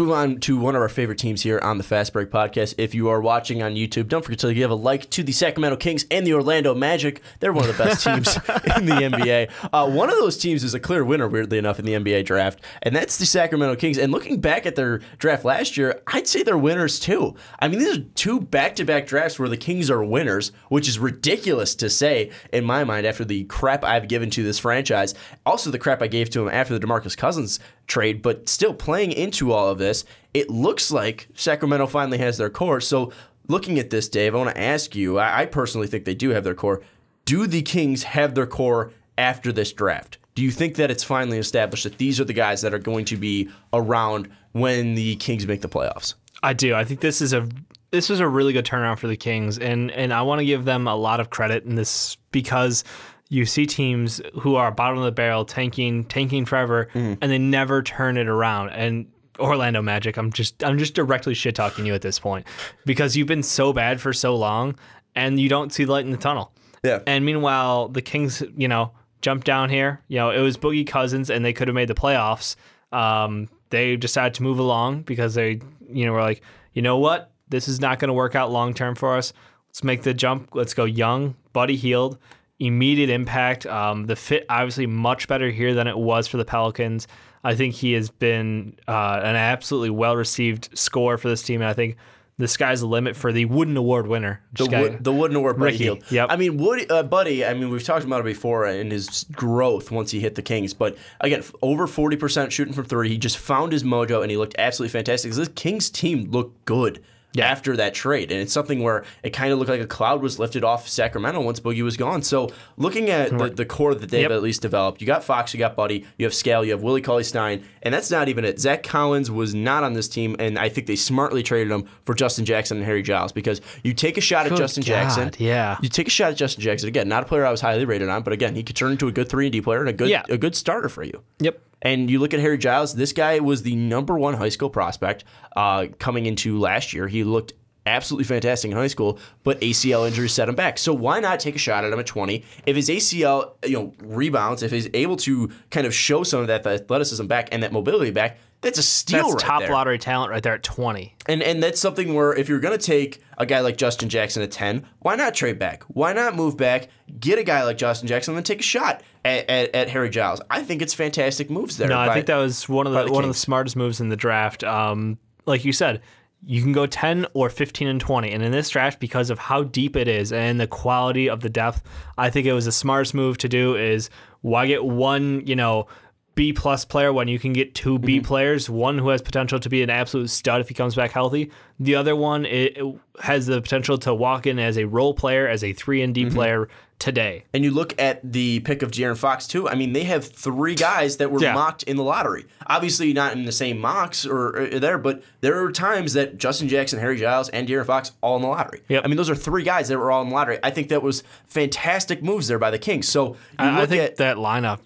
move on to one of our favorite teams here on the Fast Break podcast. If you are watching on YouTube, don't forget to give a like to the Sacramento Kings and the Orlando Magic. They're one of the best teams in the NBA. Uh, one of those teams is a clear winner, weirdly enough, in the NBA draft, and that's the Sacramento Kings. And looking back at their draft last year, I'd say they're winners too. I mean, these are two back to back drafts where the Kings are winners, which is ridiculous to say in my mind after the crap I've given to this franchise. Also, the crap I gave to him after the Demarcus Cousins trade, but still playing into all of this, it looks like Sacramento finally has their core. So, looking at this, Dave, I want to ask you I, I personally think they do have their core. Do the Kings have their core after this draft? Do you think that it's finally established that these are the guys that are going to be around when the Kings make the playoffs? I do. I think this is a this was a really good turnaround for the Kings, and and I want to give them a lot of credit in this because you see teams who are bottom of the barrel tanking, tanking forever, mm. and they never turn it around. And Orlando Magic, I'm just I'm just directly shit talking you at this point because you've been so bad for so long and you don't see the light in the tunnel. Yeah. And meanwhile, the Kings, you know, jumped down here. You know, it was Boogie Cousins and they could have made the playoffs. Um, they decided to move along because they, you know, were like, you know what? This is not going to work out long term for us. Let's make the jump. Let's go young, Buddy Healed immediate impact. Um, the fit obviously much better here than it was for the Pelicans. I think he has been uh, an absolutely well received score for this team, and I think the sky's the limit for the Wooden Award winner. The, wo- the Wooden Award, Buddy Ricky. Hield. Yep. I mean, Woody, uh, Buddy. I mean, we've talked about it before and his growth once he hit the Kings. But again, over forty percent shooting from three. He just found his mojo and he looked absolutely fantastic. This Kings team looked good yeah. after that trade. And it's something where it kind of looked like a cloud was lifted off Sacramento once Boogie was gone. So looking at the, the core that they've yep. at least developed, you got Fox, you got Buddy, you have Scale, you have Willie Cauley Stein, and that's not even it. Zach Collins was not on this team, and I think they smartly traded him for Justin Jackson and Harry Giles because you take a shot Good at Justin God, Jackson. Yeah. You take a shot at Justin Jackson. Again, not a player I was highly rated on, but again, he could turn into a good three and D player and a good yeah. a good starter for you. Yep. And you look at Harry Giles, this guy was the number one high school prospect uh, coming into last year. He looked absolutely fantastic in high school, but ACL injuries set him back. So why not take a shot at him at 20? If his ACL, you know, rebounds, if he's able to kind of show some of that athleticism back and that mobility back, that's a steal. That's right top there. lottery talent right there at 20. And and that's something where if you're going to take a guy like Justin Jackson at 10, why not trade back? Why not move back, get a guy like Justin Jackson, and then take a shot at, at, at Harry Giles? I think it's fantastic moves there. No, by, I think that was one of the, the one Kings. of the smartest moves in the draft. Um, like you said, you can go 10 or 15 and 20. And in this draft, because of how deep it is and the quality of the depth, I think it was the smartest move to do is why get one, you know, B plus player when you can get 2 B mm-hmm. players, one who has potential to be an absolute stud if he comes back healthy. The other one it, it has the potential to walk in as a role player, as a 3 and D mm-hmm. player today. And you look at the pick of Jaron Fox too. I mean, they have three guys that were yeah. mocked in the lottery. Obviously, not in the same mocks or, or, uh, there, but there are times that Justin Jackson, Harry Giles, and Jaron Fox all in the lottery. Yep. I mean, those are three guys that were all in the lottery. I think that was fantastic moves there by the Kings. So I, I, think at, that lineup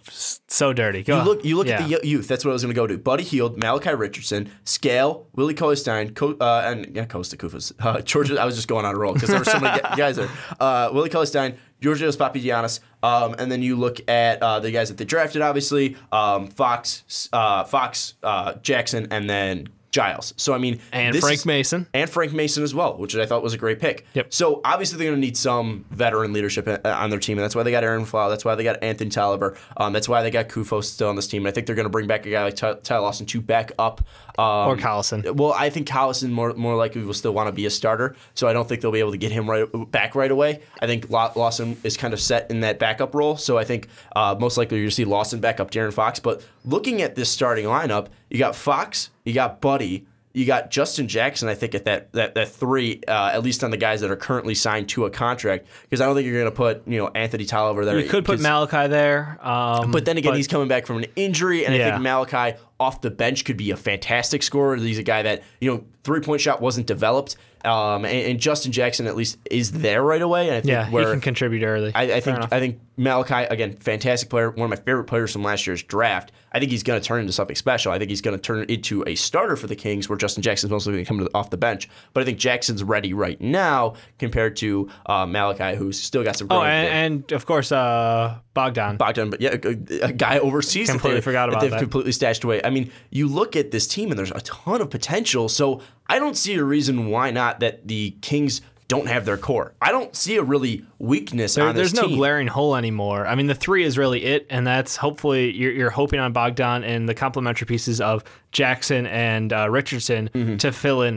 so dirty. Go you on. look, you look yeah. at the youth. That's what I was going to go to. Buddy Heald, Malachi Richardson, Scale, Willie Colestein, Co- uh, and yeah, Costa Kufas, uh, Georgia. I was just going on a roll because there were so many guys there. Uh, Willie Colestein, Georgios Papagiannis, um, and then you look at uh, the guys that they drafted, obviously um, Fox, uh, Fox, uh, Jackson, and then Giles. So I mean, and Frank is, Mason, and Frank Mason as well, which I thought was a great pick. Yep. So obviously they're going to need some veteran leadership uh, on their team, and that's why they got Aaron Flow. That's why they got Anthony Tolliver. Um, that's why they got Kufo still on this team, and I think they're going to bring back a guy like Ty, Ty Lawson to back up um, or Collison. Well, I think Collison more more likely will still want to be a starter, so I don't think they'll be able to get him right back right away. I think Lawson is kind of set in that backup role, so I think uh, most likely you're going to see Lawson back up Darren Fox. But looking at this starting lineup you got Fox, you got Buddy, you got Justin Jackson, I think, at that that, that three, uh, at least on the guys that are currently signed to a contract, because I don't think you're going to put you know Anthony Tolliver there. You could put Malachi there, um, but then again, but, he's coming back from an injury, and yeah. I think Malachi off the bench could be a fantastic scorer. He's a guy that, you know, three point shot wasn't developed. Um, and, and, Justin Jackson at least is there right away. And I think yeah, where, he can contribute early. I, I think enough. I think Malachi again, fantastic player, one of my favorite players from last year's draft. I think he's going to turn into something special. I think he's going to turn into a starter for the Kings, where Justin Jackson's mostly going to come off the bench. But I think Jackson's ready right now compared to uh, Malachi, who's still got some. Oh, and, and, of course uh, Bogdan. Bogdan, but yeah, a, a guy overseas. Completely they, forgot about that. They've that. completely stashed away. I mean, you look at this team and there's a ton of potential. So I don't see a reason why not that the Kings don't have their core. I don't see a really weakness there, There's team. no glaring hole anymore. I mean, the three is really it, and that's hopefully you're, you're hoping on Bogdan and the complementary pieces of Jackson and uh, Richardson mm -hmm. to fill in.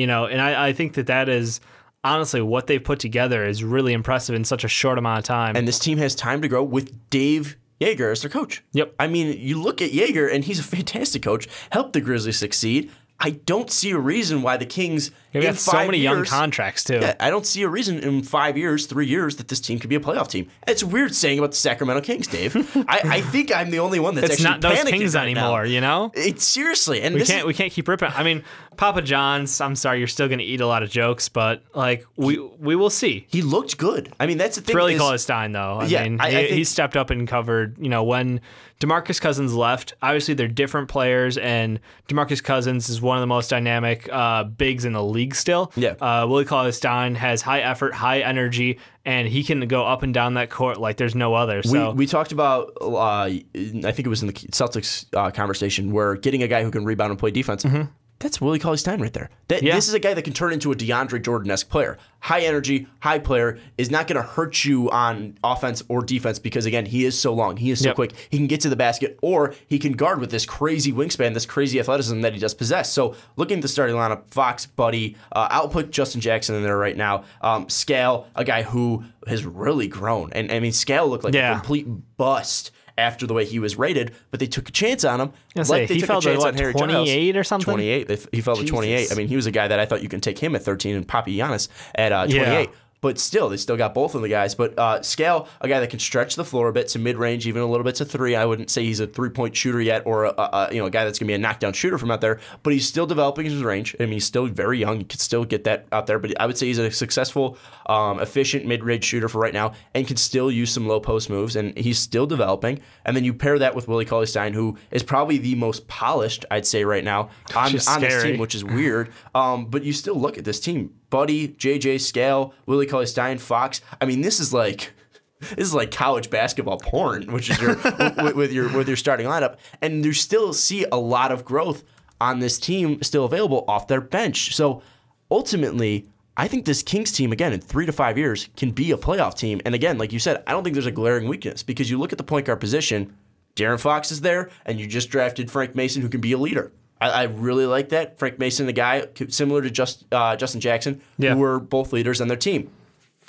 You know, and I, I think that that is honestly, what they've put together is really impressive in such a short amount of time. And this team has time to grow with Dave Jaeger as their coach. Yep. I mean, you look at Jaeger and he's a fantastic coach, helped the Grizzlies succeed. I don't see a reason why the Kings. They've got so many years, young contracts too. Yeah, I don't see a reason in five years, three years that this team could be a playoff team. It's weird saying about the Sacramento Kings, Dave. I, I, think I'm the only one that's it's actually not those Kings right anymore. Now. You know, it's seriously, and we can't is, we can't keep ripping. I mean, Papa John's. I'm sorry, you're still going to eat a lot of jokes, but like we we will see. He looked good. I mean, that's the thing. really is, though. I yeah, mean, I, I he, he, stepped up and covered. You know, when Demarcus Cousins left, obviously they're different players, and Demarcus Cousins is one of the most dynamic uh, bigs in the league still. Yeah, uh, Willie Colestein has high effort, high energy, and he can go up and down that court like there's no other. So we, we talked about, uh, I think it was in the Celtics uh, conversation, where getting a guy who can rebound and play defense. Mm -hmm that's Willie Cauley Stein right there. That yeah. this is a guy that can turn into a DeAndre Jordan esque player. High energy, high player is not going to hurt you on offense or defense because again he is so long, he is so yep. quick, he can get to the basket or he can guard with this crazy wingspan, this crazy athleticism that he does possess. So looking at the starting lineup, Fox, Buddy, uh, I'll put Justin Jackson in there right now. Um, Scale, a guy who has really grown, and I mean Scale looked like yeah. a complete bust after the way he was rated, but they took a chance on him. Like say, they he took fell a chance to, what, on Harry 28 Giles. or something? 28. They, he fell Jesus. to 28. I mean, he was a guy that I thought you can take him at 13 and Papi Giannis at uh, 28. Yeah but still, they still got both of the guys. But uh, Scale, a guy that can stretch the floor a bit to mid range, even a little bit to three. I wouldn't say he's a three point shooter yet, or a, a you know a guy that's gonna be a knockdown shooter from out there. But he's still developing his range. I mean, he's still very young. He could still get that out there. But I would say he's a successful, um, efficient mid range shooter for right now, and can still use some low post moves. And he's still developing. And then you pair that with Willie Cauley Stein, who is probably the most polished I'd say right now on, on this team, which is weird. Um, but you still look at this team Buddy, JJ Scale, Willie Cauley Stein, Fox. I mean, this is like this is like college basketball porn, which is your with, your with your starting lineup, and you still see a lot of growth on this team still available off their bench. So ultimately, I think this Kings team again in three to five years can be a playoff team. And again, like you said, I don't think there's a glaring weakness because you look at the point guard position. Darren Fox is there, and you just drafted Frank Mason, who can be a leader. I, I, really like that. Frank Mason, the guy similar to Just, uh, Justin Jackson, yeah. who were both leaders on their team.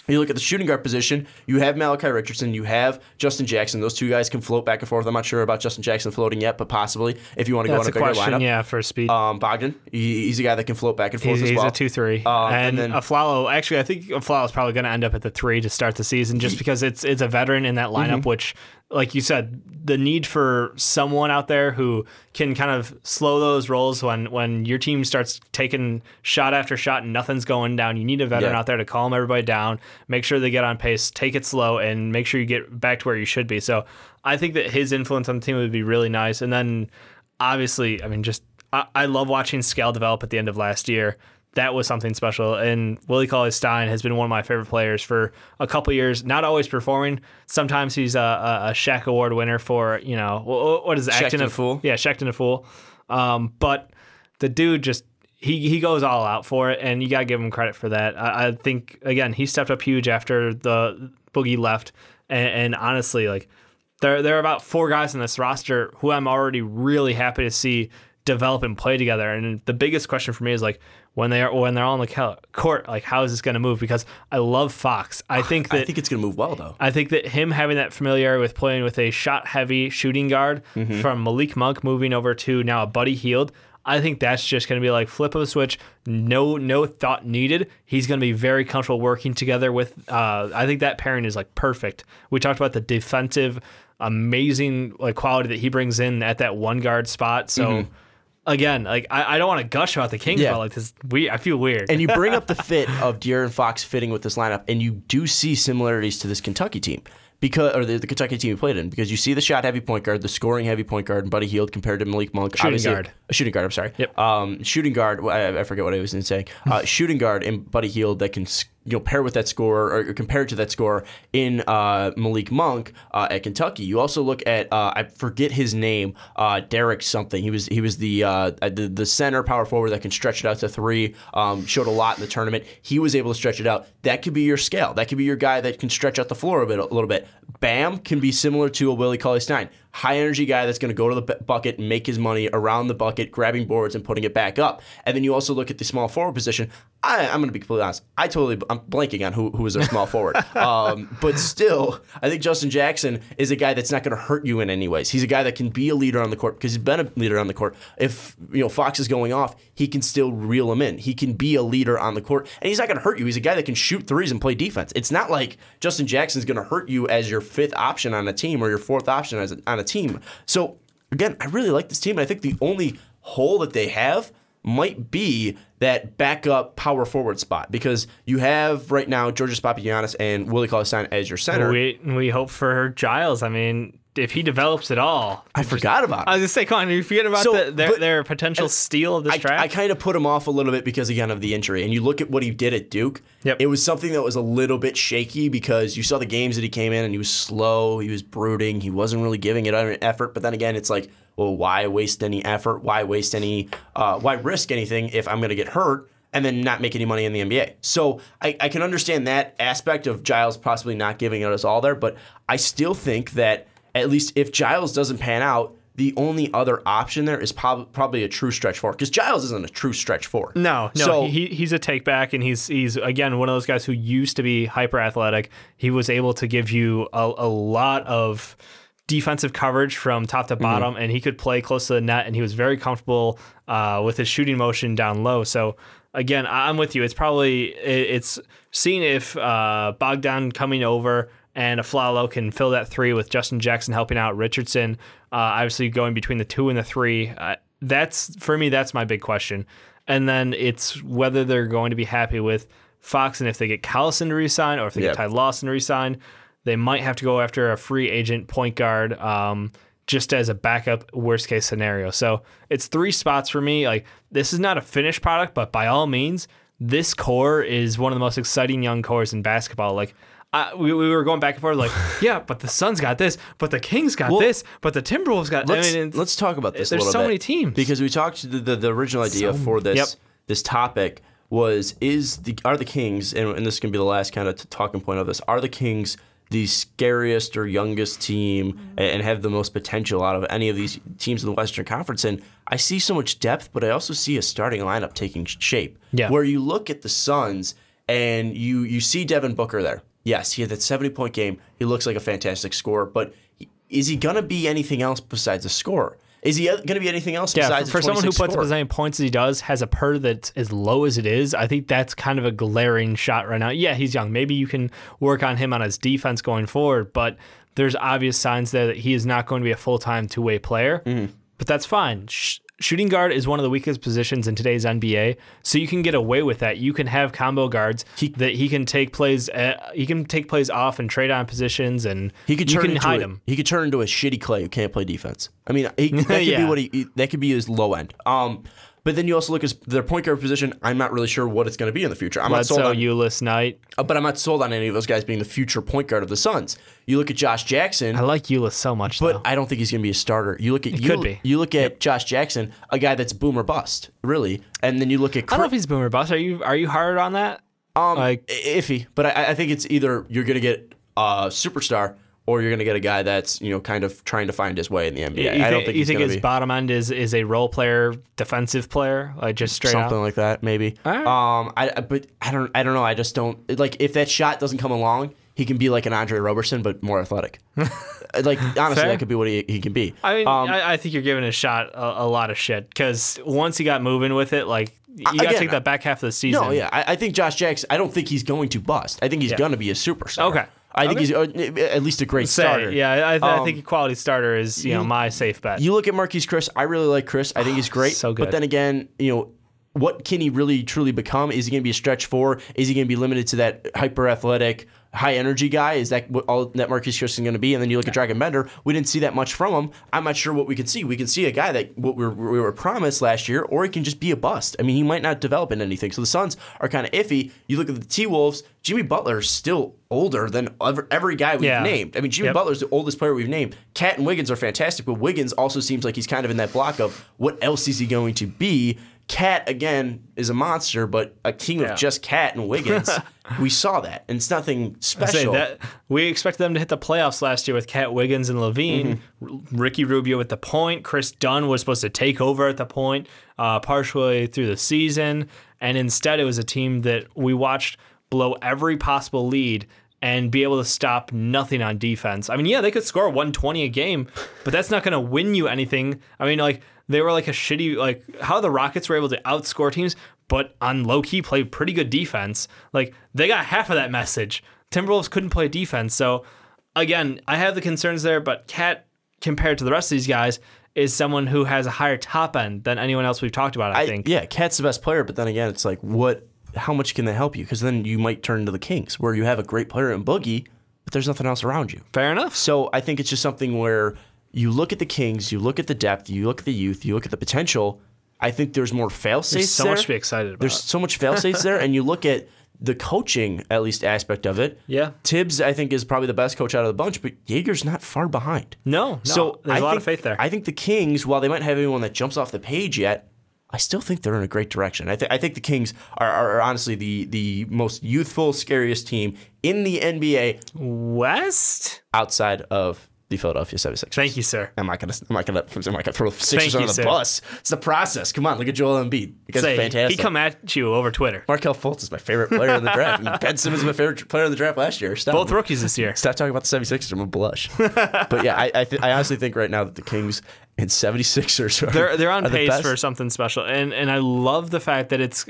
You look at the shooting guard position, you have Malachi Richardson, you have Justin Jackson. Those two guys can float back and forth. I'm not sure about Justin Jackson floating yet, but possibly if you want to go on a, a bigger question, lineup. Yeah, for speed. Um, Bogdan, he's a guy that can float back and forth he's, as well. He's a 2 3. Um, and, and then Aflalo, actually, I think Aflalo is probably going to end up at the 3 to start the season just because it's it's a veteran in that lineup, mm -hmm. which like you said, the need for someone out there who can kind of slow those rolls when when your team starts taking shot after shot and nothing's going down. You need a veteran yeah. out there to calm everybody down, make sure they get on pace, take it slow, and make sure you get back to where you should be. So I think that his influence on the team would be really nice. And then obviously, I mean, just I, I love watching Scale develop at the end of last year that was something special. And Willie Cauley Stein has been one of my favorite players for a couple years. Not always performing. Sometimes he's a, a, a Shaq Award winner for you know what is it, acting a fool? Yeah, Shaqtin a fool. Um, but the dude just he he goes all out for it, and you gotta give him credit for that. I, I think again he stepped up huge after the boogie left, and, and honestly like. There, there are about four guys in this roster who I'm already really happy to see develop and play together. And the biggest question for me is like, when they are when they're on the court, like how is this going to move? Because I love Fox. I ah, think that I think it's going to move well though. I think that him having that familiarity with playing with a shot heavy shooting guard mm-hmm. from Malik Monk moving over to now a Buddy Healed. I think that's just going to be like flip of a switch. No, no thought needed. He's going to be very comfortable working together with. Uh, I think that pairing is like perfect. We talked about the defensive, amazing like quality that he brings in at that one guard spot. So. Mm-hmm again, like I, I don't want to gush about the Kings, yeah. but like this, we I feel weird. And you bring up the fit of De'Aaron Fox fitting with this lineup, and you do see similarities to this Kentucky team because or the, the, Kentucky team you played in because you see the shot heavy point guard, the scoring heavy point guard, and Buddy Heald compared to Malik Monk. Shooting guard, a shooting guard. I'm sorry. Yep. Um, shooting guard. I, I forget what I was saying. Uh, shooting guard and Buddy Heald that can you will pair with that score or compare it to that score in uh, Malik Monk uh, at Kentucky. You also look at uh, I forget his name, uh, Derek something. He was he was the, uh, the, the center power forward that can stretch it out to three. Um, showed a lot in the tournament. He was able to stretch it out. That could be your scale. That could be your guy that can stretch out the floor a bit a little bit. Bam can be similar to a Willie Cauley Stein high energy guy that's going to go to the bucket and make his money around the bucket, grabbing boards and putting it back up. And then you also look at the small forward position. I, am going to be completely honest. I totally I'm blanking on who who is a small forward. Um, but still, I think Justin Jackson is a guy that's not going to hurt you in any ways. He's a guy that can be a leader on the court because he's been a leader on the court. If you know Fox is going off, he can still reel him in. He can be a leader on the court, and he's not going to hurt you. He's a guy that can shoot threes and play defense. It's not like Justin Jackson's going to hurt you as your fifth option on a team or your fourth option as a, on a team. So again, I really like this team, and I think the only hole that they have might be that backup power forward spot because you have right now Georges Papagiannis and Willie Cauley-Stein as your center. We, we hope for Giles. I mean, if he develops at all, I forgot about. I was gonna say, Connor, you forget about so, the, their, their potential steal of this I, draft. I kind of put him off a little bit because again of the injury, and you look at what he did at Duke. Yep. it was something that was a little bit shaky because you saw the games that he came in and he was slow, he was brooding, he wasn't really giving it an effort. But then again, it's like well, why waste any effort? Why waste any? Uh, why risk anything if I'm going to get hurt? and then not make any money in the NBA. So I, I, can understand that aspect of Giles possibly not giving us all there, but I still think that at least if Giles doesn't pan out, the only other option there is prob probably a true stretch four because Giles isn't a true stretch four. No, no, so, he, he's a take back, and he's he's again one of those guys who used to be hyper athletic. He was able to give you a, a lot of defensive coverage from top to mm-hmm. bottom, mm-hmm. and he could play close to the net, and he was very comfortable uh, with his shooting motion down low. So again, I'm with you. It's probably it's seeing if uh, Bogdan coming over and Aflalo can fill that three with Justin Jackson helping out Richardson. Uh, obviously, going between the two and the three. Uh, that's for me. That's my big question. And then it's whether they're going to be happy with Fox and if they get Callison to resign or if they yep. get Ty Lawson to resign. They might have to go after a free agent point guard um, just as a backup worst case scenario. So it's three spots for me. Like this is not a finished product, but by all means, this core is one of the most exciting young cores in basketball. Like I, we, we were going back and forth, like, yeah, but the Suns got this, but the Kings got well, this, but the Timberwolves got. Let's, I mean, let's talk about this. There's so bit. many teams because we talked the the, the original idea so, for this yep. this topic was is the are the Kings and, and this is gonna be the last kind of talking point of this are the Kings the scariest or youngest team mm-hmm. and have the most potential out of any of these teams in the Western Conference. And I see so much depth, but I also see a starting lineup taking shape. Yeah. Where you look at the Suns and you you see Devin Booker there. Yes, he had that 70 point game. He looks like a fantastic scorer, but is he going to be anything else besides a scorer? Is he going to be anything else yeah, besides for someone who puts up as many points as he does, has a per that's as low as it is? I think that's kind of a glaring shot right now. Yeah, he's young. Maybe you can work on him on his defense going forward, but there's obvious signs there that he is not going to be a full time two way player. Mm-hmm. But that's fine. Sh- shooting guard is one of the weakest positions in today's NBA, so you can get away with that. You can have combo guards he, that he can take plays. At, uh, he can take plays off and trade on positions, and he could turn into hide a, him. He could turn into a shitty clay who can't play defense. I mean, he, that could yeah. be what he, that could be his low end. Um, but then you also look at their point guard position. I'm not really sure what it's going to be in the future. I'm Bledsoe, not sold on Euless Knight, uh, but I'm not sold on any of those guys being the future point guard of the Suns. You look at Josh Jackson. I like Euless so much, but though. I don't think he's going to be a starter. You look at you, could be. You look at yep. Josh Jackson, a guy that's boomer bust, really. And then you look at. Chris, I don't know if he's boomer bust. Are you are you hard on that? Um, like iffy, but I, I think it's either you're going to get a superstar or you're going to get a guy that's you know kind of trying to find his way in the NBA. Th- I don't think you think his be... bottom end is is a role player, defensive player, like just straight something like that maybe. Right. Um, I but I don't I don't know. I just don't like if that shot doesn't come along. He can be like an Andre Roberson, but more athletic. like honestly, Fair. that could be what he, he can be. I mean, um, I, I, think you're giving his shot a, a lot of shit because once he got moving with it, like you got to take that back half of the season. No, yeah, I, I, think Josh Jackson. I don't think he's going to bust. I think he's yeah. going to be a superstar. Okay, I think he's uh, at least a great say, starter. Yeah, I, th- um, I, think um, a quality starter is you, you, know my safe bet. You look at Marquise Chris. I really like Chris. I think he's great. so good. But then again, you know. What can he really truly become? Is he going to be a stretch four? Is he going to be limited to that hyper athletic, high energy guy? Is that what all that Marquis Christian going to be? And then you look yeah. at Dragon Bender. We didn't see that much from him. I'm not sure what we could see. We could see a guy that what we were, we were promised last year, or he can just be a bust. I mean, he might not develop in anything. So the Suns are kind of iffy. You look at the T Wolves. Jimmy Butler is still older than ever, every guy we've yeah. named. I mean, Jimmy yep. Butler's the oldest player we've named. Cat and Wiggins are fantastic, but Wiggins also seems like he's kind of in that block of what else is he going to be? Cat again is a monster, but a team yeah. of just Cat and Wiggins, we saw that, and it's nothing special. That, we expected them to hit the playoffs last year with Cat Wiggins and Levine, mm -hmm. Ricky Rubio at the point, Chris Dunn was supposed to take over at the point, uh, partially through the season, and instead it was a team that we watched blow every possible lead and be able to stop nothing on defense. I mean, yeah, they could score 120 a game, but that's not going to win you anything. I mean, like they were like a shitty like how the Rockets were able to outscore teams, but on low key play pretty good defense. Like they got half of that message. Timberwolves couldn't play defense, so again, I have the concerns there, but Cat compared to the rest of these guys is someone who has a higher top end than anyone else we've talked about, I, I think. Yeah, Cat's the best player, but then again, it's like what how much can they help you? Because then you might turn into the Kings, where you have a great player in Boogie, but there's nothing else around you. Fair enough. So I think it's just something where you look at the Kings, you look at the depth, you look at the youth, you look at the potential. I think there's more fail safes. There's so there. much to be excited about. There's so much fail safes there, and you look at the coaching at least aspect of it. Yeah, Tibbs I think is probably the best coach out of the bunch, but Jaeger's not far behind. No, no. so there's I a lot think, of faith there. I think the Kings, while they might have anyone that jumps off the page yet, I still think they're in a great direction. I, th- I think the Kings are, are, are, honestly the the most youthful, scariest team in the NBA West outside of the Philadelphia 76ers. Thank you, sir. I'm not gonna I'm not gonna I'm not gonna throw Sixers on the sir. bus. It's the process. Come on, look at Joel Embiid. It's fantastic. He come at you over Twitter. Markel Fultz is my favorite player in the draft. And ben Simmons is my favorite player in the draft last year. Stop. Both rookies this year. Stop talking about the 76ers. I'm gonna blush. but yeah, I I, I, honestly think right now that the Kings and 76ers are they're they're on pace the for something special. And and I love the fact that it's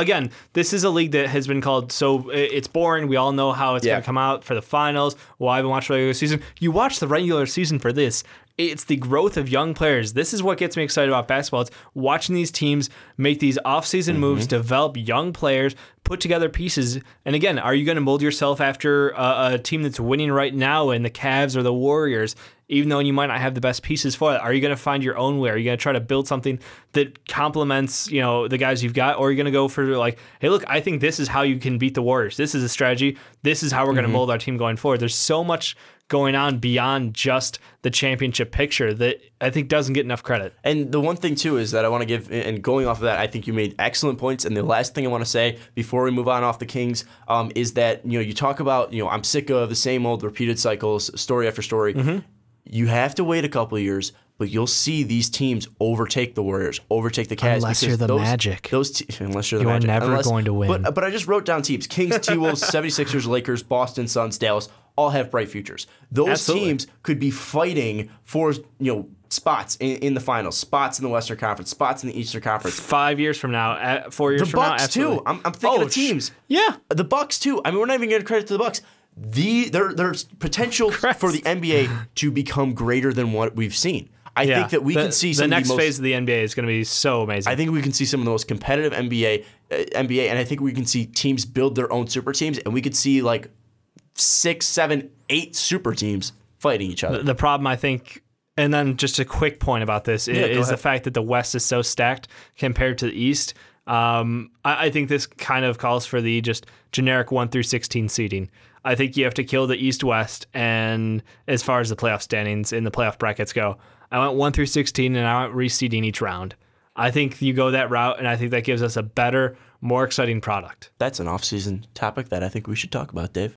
again, this is a league that has been called so uh, it's boring. We all know how it's yeah. going to come out for the finals. Why well, we watch regular season? You watch the regular season for this. It's the growth of young players. This is what gets me excited about basketball. It's watching these teams make these offseason mm-hmm. moves, develop young players, put together pieces. And again, are you going to mold yourself after a, a team that's winning right now in the Cavs or the Warriors? even though you might not have the best pieces for it? Are you going to find your own way? Are you going to try to build something that complements, you know, the guys you've got? Or are you going to go for like, hey, look, I think this is how you can beat the Warriors. This is a strategy. This is how we're mm-hmm. going to mold our team going forward. There's so much going on beyond just the championship picture that I think doesn't get enough credit. And the one thing too is that I want to give and going off of that, I think you made excellent points. And the last thing I want to say before we move on off the Kings um, is that you know you talk about you know I'm sick of the same old repeated cycles, story after story. Mm-hmm you have to wait a couple years, but you'll see these teams overtake the Warriors, overtake the Cavs. Unless you're the those, Magic. Those te- unless you're the you're never unless, going to win. But, but I just wrote down teams: Kings, T Wolves, 76ers, Lakers, Boston Suns, Dallas. All have bright futures. Those Absolutely. teams could be fighting for you know spots in, in, the finals, spots in the Western Conference, spots in the Eastern Conference. Five years from now, four years the from Bucks now, absolutely. too. I'm, I'm thinking oh, of teams. yeah, the Bucks too. I mean, we're not even getting credit to the Bucks the there, there's potential Christ. for the NBA to become greater than what we've seen. I yeah. think that we the, can see the next the most, phase of the NBA is going to be so amazing. I think we can see some of the most competitive NBA, uh, NBA, and I think we can see teams build their own super teams, and we could see like six, seven, eight super teams fighting each other. The, the problem I think, and then just a quick point about this yeah, is, is the fact that the West is so stacked compared to the East. Um, I, I think this kind of calls for the just generic one through sixteen seeding. I think you have to kill the East West. And as far as the playoff standings in the playoff brackets go, I went 1 through 16 and I went reseeding each round. I think you go that route, and I think that gives us a better, more exciting product. That's an off season topic that I think we should talk about, Dave.